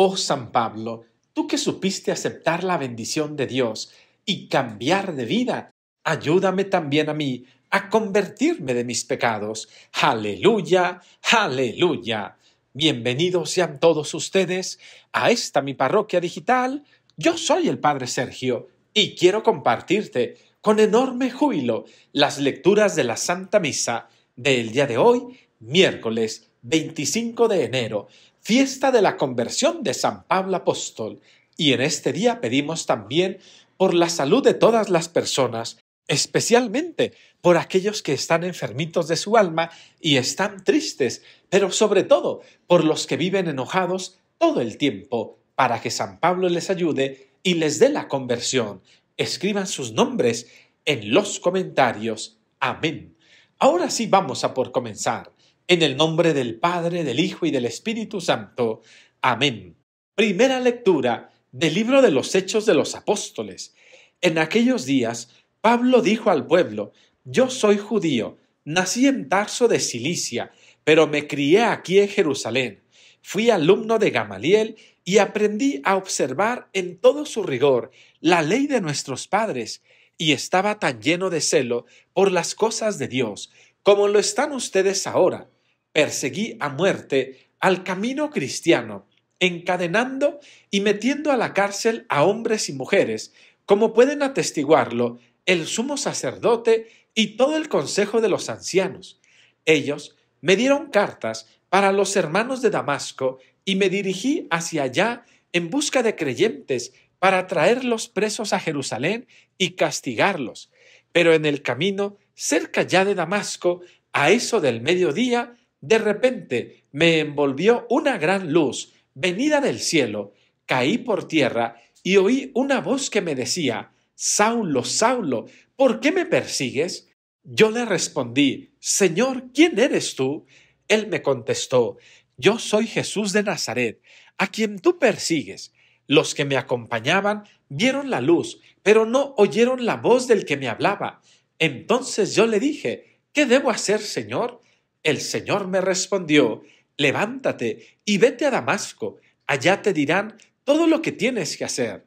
Oh San Pablo, tú que supiste aceptar la bendición de Dios y cambiar de vida, ayúdame también a mí a convertirme de mis pecados. Aleluya, aleluya. Bienvenidos sean todos ustedes a esta mi parroquia digital. Yo soy el Padre Sergio y quiero compartirte con enorme júbilo las lecturas de la Santa Misa del día de hoy, miércoles 25 de enero fiesta de la conversión de San Pablo Apóstol, y en este día pedimos también por la salud de todas las personas, especialmente por aquellos que están enfermitos de su alma y están tristes, pero sobre todo por los que viven enojados todo el tiempo, para que San Pablo les ayude y les dé la conversión. Escriban sus nombres en los comentarios. Amén. Ahora sí vamos a por comenzar. En el nombre del Padre, del Hijo y del Espíritu Santo. Amén. Primera lectura del libro de los Hechos de los Apóstoles. En aquellos días, Pablo dijo al pueblo, Yo soy judío, nací en Tarso de Cilicia, pero me crié aquí en Jerusalén. Fui alumno de Gamaliel y aprendí a observar en todo su rigor la ley de nuestros padres, y estaba tan lleno de celo por las cosas de Dios, como lo están ustedes ahora perseguí a muerte al camino cristiano, encadenando y metiendo a la cárcel a hombres y mujeres, como pueden atestiguarlo el sumo sacerdote y todo el consejo de los ancianos. Ellos me dieron cartas para los hermanos de Damasco y me dirigí hacia allá en busca de creyentes para traerlos presos a Jerusalén y castigarlos. Pero en el camino, cerca ya de Damasco, a eso del mediodía, de repente me envolvió una gran luz venida del cielo, caí por tierra y oí una voz que me decía, Saulo, Saulo, ¿por qué me persigues? Yo le respondí, Señor, ¿quién eres tú? Él me contestó, Yo soy Jesús de Nazaret, a quien tú persigues. Los que me acompañaban vieron la luz, pero no oyeron la voz del que me hablaba. Entonces yo le dije, ¿qué debo hacer, Señor? El Señor me respondió, levántate y vete a Damasco, allá te dirán todo lo que tienes que hacer.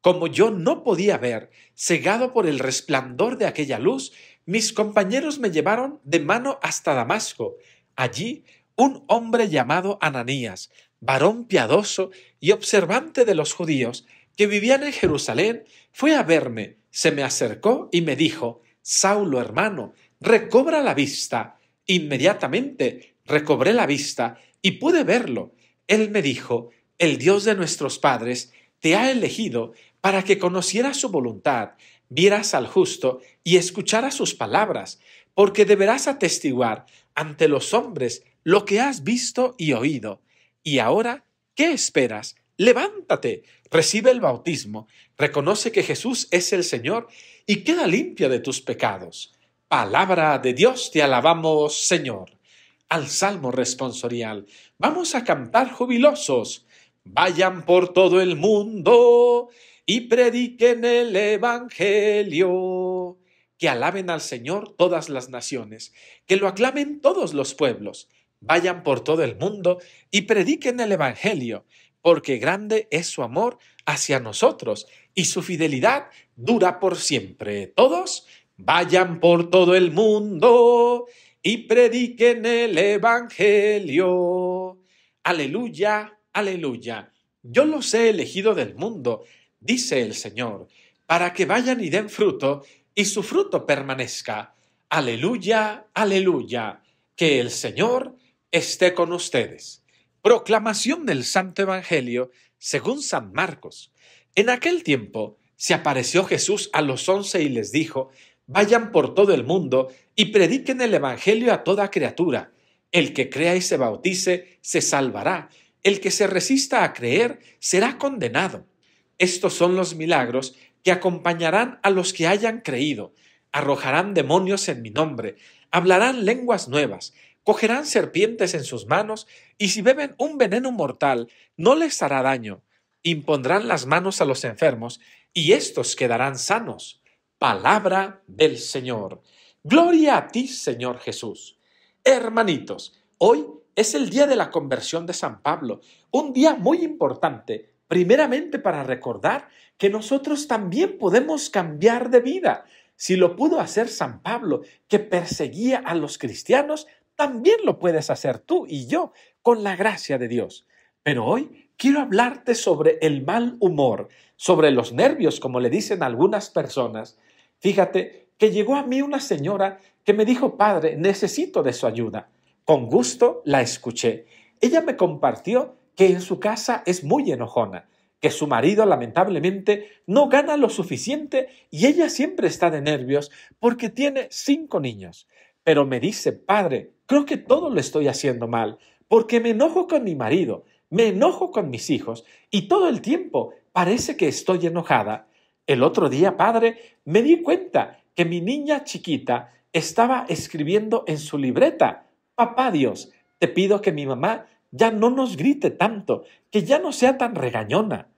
Como yo no podía ver, cegado por el resplandor de aquella luz, mis compañeros me llevaron de mano hasta Damasco. Allí un hombre llamado Ananías, varón piadoso y observante de los judíos que vivían en Jerusalén, fue a verme, se me acercó y me dijo, Saulo hermano, recobra la vista. Inmediatamente recobré la vista y pude verlo. Él me dijo, el Dios de nuestros padres te ha elegido para que conocieras su voluntad, vieras al justo y escucharas sus palabras, porque deberás atestiguar ante los hombres lo que has visto y oído. Y ahora, ¿qué esperas? Levántate, recibe el bautismo, reconoce que Jesús es el Señor y queda limpia de tus pecados. Palabra de Dios, te alabamos, Señor. Al Salmo responsorial, vamos a cantar jubilosos. Vayan por todo el mundo y prediquen el Evangelio. Que alaben al Señor todas las naciones, que lo aclamen todos los pueblos. Vayan por todo el mundo y prediquen el Evangelio, porque grande es su amor hacia nosotros y su fidelidad dura por siempre. Todos Vayan por todo el mundo y prediquen el Evangelio. Aleluya, aleluya. Yo los he elegido del mundo, dice el Señor, para que vayan y den fruto y su fruto permanezca. Aleluya, aleluya. Que el Señor esté con ustedes. Proclamación del Santo Evangelio según San Marcos. En aquel tiempo se apareció Jesús a los once y les dijo, vayan por todo el mundo y prediquen el Evangelio a toda criatura. El que crea y se bautice se salvará. El que se resista a creer será condenado. Estos son los milagros que acompañarán a los que hayan creído. Arrojarán demonios en mi nombre, hablarán lenguas nuevas, cogerán serpientes en sus manos, y si beben un veneno mortal, no les hará daño. Impondrán las manos a los enfermos, y éstos quedarán sanos palabra del Señor. Gloria a ti, Señor Jesús. Hermanitos, hoy es el día de la conversión de San Pablo, un día muy importante, primeramente para recordar que nosotros también podemos cambiar de vida. Si lo pudo hacer San Pablo, que perseguía a los cristianos, también lo puedes hacer tú y yo, con la gracia de Dios. Pero hoy quiero hablarte sobre el mal humor, sobre los nervios, como le dicen algunas personas, Fíjate que llegó a mí una señora que me dijo, padre, necesito de su ayuda. Con gusto la escuché. Ella me compartió que en su casa es muy enojona, que su marido lamentablemente no gana lo suficiente y ella siempre está de nervios porque tiene cinco niños. Pero me dice, padre, creo que todo lo estoy haciendo mal, porque me enojo con mi marido, me enojo con mis hijos y todo el tiempo parece que estoy enojada. El otro día, padre, me di cuenta que mi niña chiquita estaba escribiendo en su libreta, Papá Dios, te pido que mi mamá ya no nos grite tanto, que ya no sea tan regañona.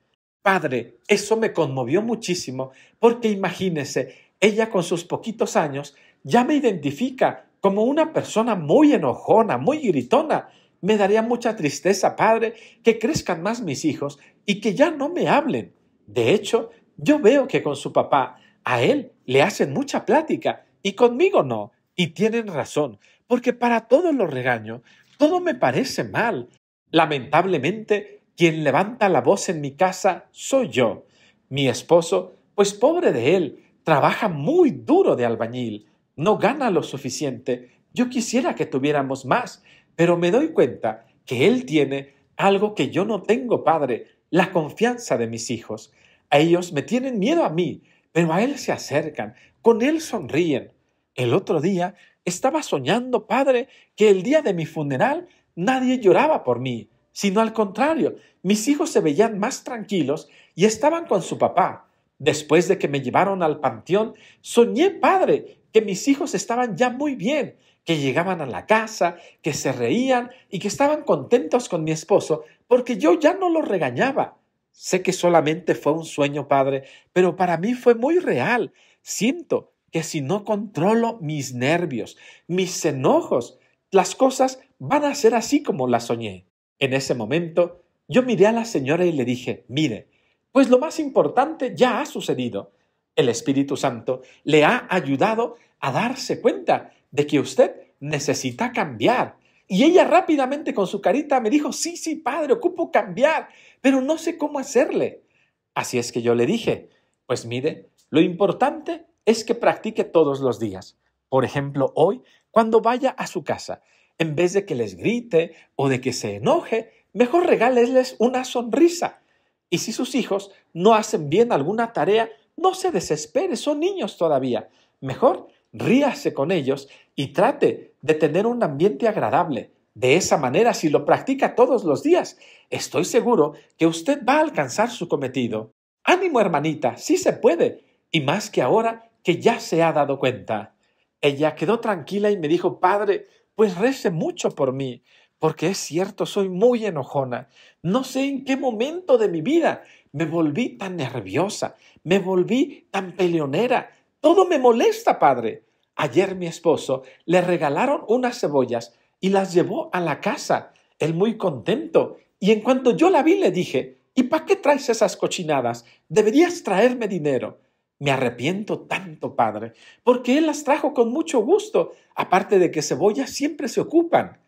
Padre, eso me conmovió muchísimo, porque imagínese, ella con sus poquitos años ya me identifica como una persona muy enojona, muy gritona. Me daría mucha tristeza, padre, que crezcan más mis hijos y que ya no me hablen. De hecho, yo veo que con su papá a él le hacen mucha plática y conmigo no. Y tienen razón, porque para todos los regaños, todo me parece mal. Lamentablemente, quien levanta la voz en mi casa soy yo. Mi esposo, pues pobre de él, trabaja muy duro de albañil, no gana lo suficiente. Yo quisiera que tuviéramos más, pero me doy cuenta que él tiene algo que yo no tengo, padre, la confianza de mis hijos ellos me tienen miedo a mí, pero a él se acercan, con él sonríen. El otro día estaba soñando, padre, que el día de mi funeral nadie lloraba por mí, sino al contrario, mis hijos se veían más tranquilos y estaban con su papá. Después de que me llevaron al panteón, soñé, padre, que mis hijos estaban ya muy bien, que llegaban a la casa, que se reían y que estaban contentos con mi esposo, porque yo ya no los regañaba. Sé que solamente fue un sueño, Padre, pero para mí fue muy real. Siento que si no controlo mis nervios, mis enojos, las cosas van a ser así como las soñé. En ese momento, yo miré a la señora y le dije, mire, pues lo más importante ya ha sucedido. El Espíritu Santo le ha ayudado a darse cuenta de que usted necesita cambiar, y ella rápidamente con su carita me dijo, sí, sí, padre, ocupo cambiar, pero no sé cómo hacerle. Así es que yo le dije, pues mire, lo importante es que practique todos los días. Por ejemplo, hoy, cuando vaya a su casa, en vez de que les grite o de que se enoje, mejor regálesles una sonrisa. Y si sus hijos no hacen bien alguna tarea, no se desespere, son niños todavía. Mejor ríase con ellos y trate de tener un ambiente agradable. De esa manera, si lo practica todos los días, estoy seguro que usted va a alcanzar su cometido. Ánimo, hermanita, sí se puede, y más que ahora que ya se ha dado cuenta. Ella quedó tranquila y me dijo, Padre, pues rece mucho por mí, porque es cierto, soy muy enojona. No sé en qué momento de mi vida me volví tan nerviosa, me volví tan peleonera, todo me molesta, padre. Ayer mi esposo le regalaron unas cebollas y las llevó a la casa, él muy contento. Y en cuanto yo la vi le dije, ¿y para qué traes esas cochinadas? Deberías traerme dinero. Me arrepiento tanto, padre, porque él las trajo con mucho gusto, aparte de que cebollas siempre se ocupan.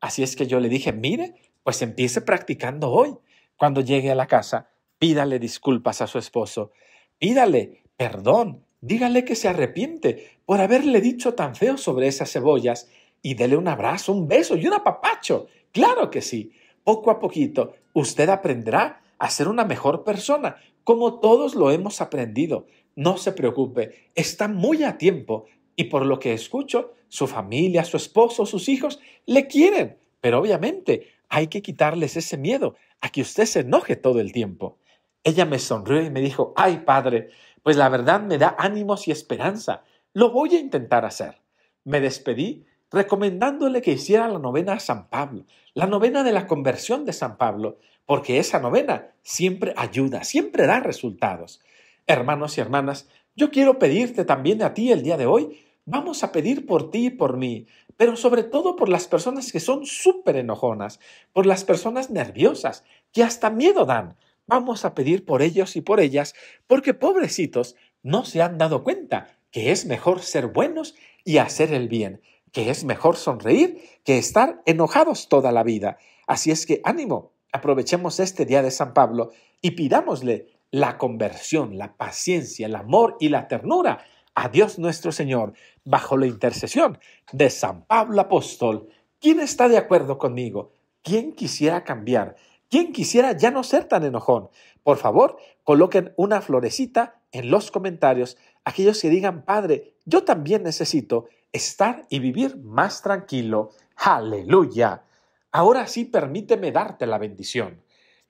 Así es que yo le dije, mire, pues empiece practicando hoy. Cuando llegue a la casa, pídale disculpas a su esposo, pídale perdón Dígale que se arrepiente por haberle dicho tan feo sobre esas cebollas y dele un abrazo, un beso y un apapacho. Claro que sí. Poco a poquito usted aprenderá a ser una mejor persona, como todos lo hemos aprendido. No se preocupe, está muy a tiempo y por lo que escucho, su familia, su esposo, sus hijos le quieren, pero obviamente hay que quitarles ese miedo a que usted se enoje todo el tiempo. Ella me sonrió y me dijo, ay padre, pues la verdad me da ánimos y esperanza. Lo voy a intentar hacer. Me despedí recomendándole que hiciera la novena a San Pablo, la novena de la conversión de San Pablo, porque esa novena siempre ayuda, siempre da resultados. Hermanos y hermanas, yo quiero pedirte también a ti el día de hoy, vamos a pedir por ti y por mí, pero sobre todo por las personas que son súper enojonas, por las personas nerviosas, que hasta miedo dan, vamos a pedir por ellos y por ellas, porque pobrecitos no se han dado cuenta que es mejor ser buenos y hacer el bien, que es mejor sonreír que estar enojados toda la vida. Así es que ánimo, aprovechemos este día de San Pablo y pidámosle la conversión, la paciencia, el amor y la ternura a Dios nuestro Señor, bajo la intercesión de San Pablo Apóstol. ¿Quién está de acuerdo conmigo? ¿Quién quisiera cambiar? ¿Quién quisiera ya no ser tan enojón? Por favor, coloquen una florecita en los comentarios aquellos que digan, Padre, yo también necesito estar y vivir más tranquilo. Aleluya. Ahora sí permíteme darte la bendición.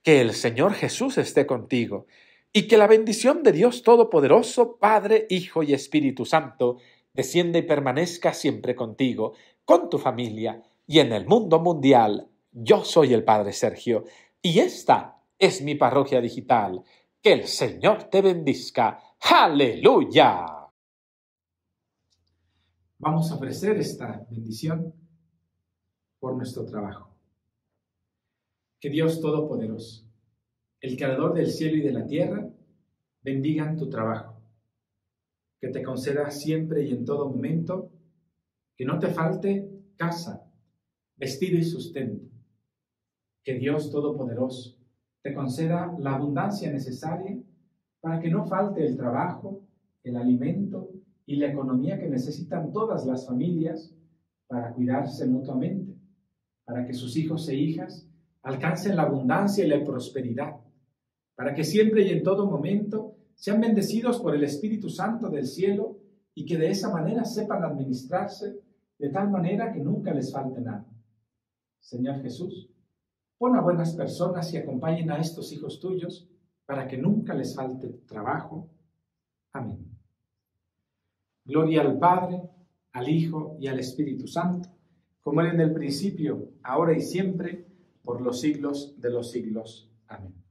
Que el Señor Jesús esté contigo y que la bendición de Dios Todopoderoso, Padre, Hijo y Espíritu Santo, descienda y permanezca siempre contigo, con tu familia y en el mundo mundial. Yo soy el Padre Sergio. Y esta es mi parroquia digital. Que el Señor te bendiga. Aleluya. Vamos a ofrecer esta bendición por nuestro trabajo. Que Dios Todopoderoso, el Creador del cielo y de la tierra, bendiga tu trabajo. Que te conceda siempre y en todo momento que no te falte casa, vestido y sustento que Dios Todopoderoso te conceda la abundancia necesaria para que no falte el trabajo, el alimento y la economía que necesitan todas las familias para cuidarse mutuamente, para que sus hijos e hijas alcancen la abundancia y la prosperidad, para que siempre y en todo momento sean bendecidos por el Espíritu Santo del cielo y que de esa manera sepan administrarse de tal manera que nunca les falte nada. Señor Jesús, Pon a buenas personas y acompañen a estos hijos tuyos para que nunca les falte trabajo. Amén. Gloria al Padre, al Hijo y al Espíritu Santo, como era en el principio, ahora y siempre, por los siglos de los siglos. Amén.